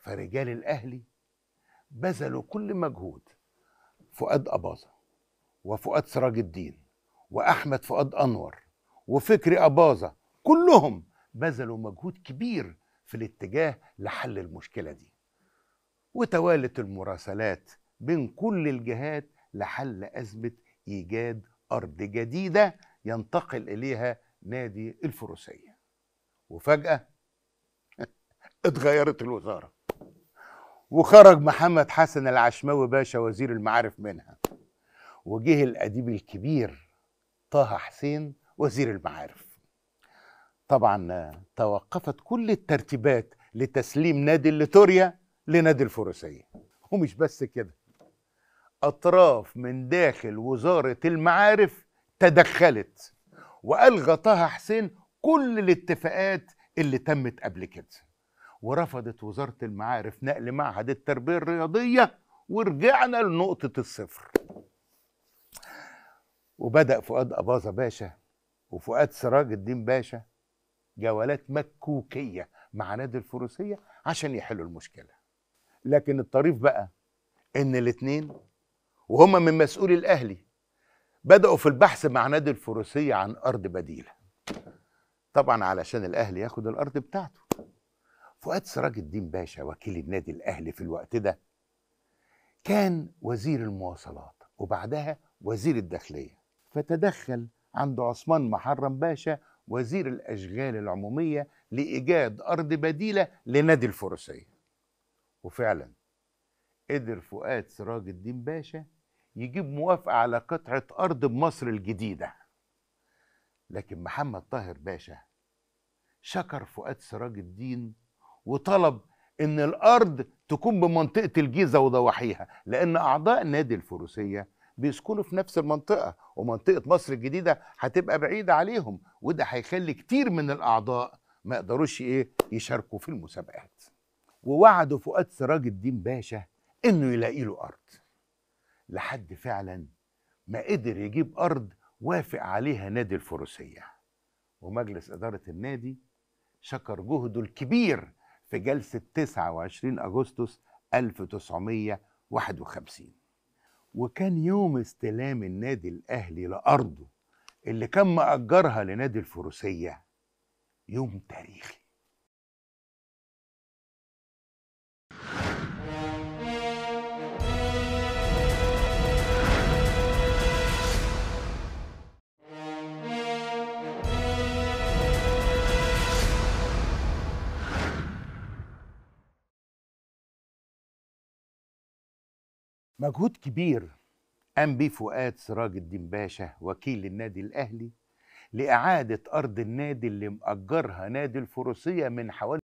فرجال الاهلي بذلوا كل مجهود فؤاد اباظه وفؤاد سراج الدين واحمد فؤاد انور وفكري اباظه كلهم بذلوا مجهود كبير في الاتجاه لحل المشكله دي وتوالت المراسلات بين كل الجهات لحل ازمه ايجاد ارض جديده ينتقل اليها نادي الفروسيه وفجاه اتغيرت الوزاره وخرج محمد حسن العشماوي باشا وزير المعارف منها وجه الأديب الكبير طه حسين وزير المعارف طبعا توقفت كل الترتيبات لتسليم نادي الليتوريا لنادي الفروسية ومش بس كده أطراف من داخل وزارة المعارف تدخلت وألغى طه حسين كل الاتفاقات اللي تمت قبل كده ورفضت وزارة المعارف نقل معهد التربية الرياضية ورجعنا لنقطة الصفر وبدأ فؤاد أباظة باشا وفؤاد سراج الدين باشا جولات مكوكية مع نادي الفروسية عشان يحلوا المشكلة لكن الطريف بقى إن الاتنين وهما من مسؤولي الأهلي بدأوا في البحث مع نادي الفروسية عن أرض بديلة طبعا علشان الأهلي ياخد الأرض بتاعته فؤاد سراج الدين باشا وكيل النادي الاهلي في الوقت ده كان وزير المواصلات وبعدها وزير الداخليه فتدخل عند عثمان محرم باشا وزير الاشغال العموميه لايجاد ارض بديله لنادي الفروسيه وفعلا قدر فؤاد سراج الدين باشا يجيب موافقه على قطعه ارض بمصر الجديده لكن محمد طاهر باشا شكر فؤاد سراج الدين وطلب ان الارض تكون بمنطقه الجيزه وضواحيها لان اعضاء نادي الفروسيه بيسكنوا في نفس المنطقه ومنطقه مصر الجديده هتبقى بعيده عليهم وده هيخلي كتير من الاعضاء ما يقدروش ايه يشاركوا في المسابقات ووعدوا فؤاد سراج الدين باشا انه يلاقي له ارض لحد فعلا ما قدر يجيب ارض وافق عليها نادي الفروسيه ومجلس اداره النادي شكر جهده الكبير في جلسة 29 أغسطس 1951 وكان يوم استلام النادي الأهلي لأرضه اللي كان مأجرها لنادي الفروسية يوم تاريخي مجهود كبير قام بيه فؤاد سراج الدين باشا وكيل النادي الاهلي لاعاده ارض النادي اللي مأجرها نادي الفروسيه من حوالي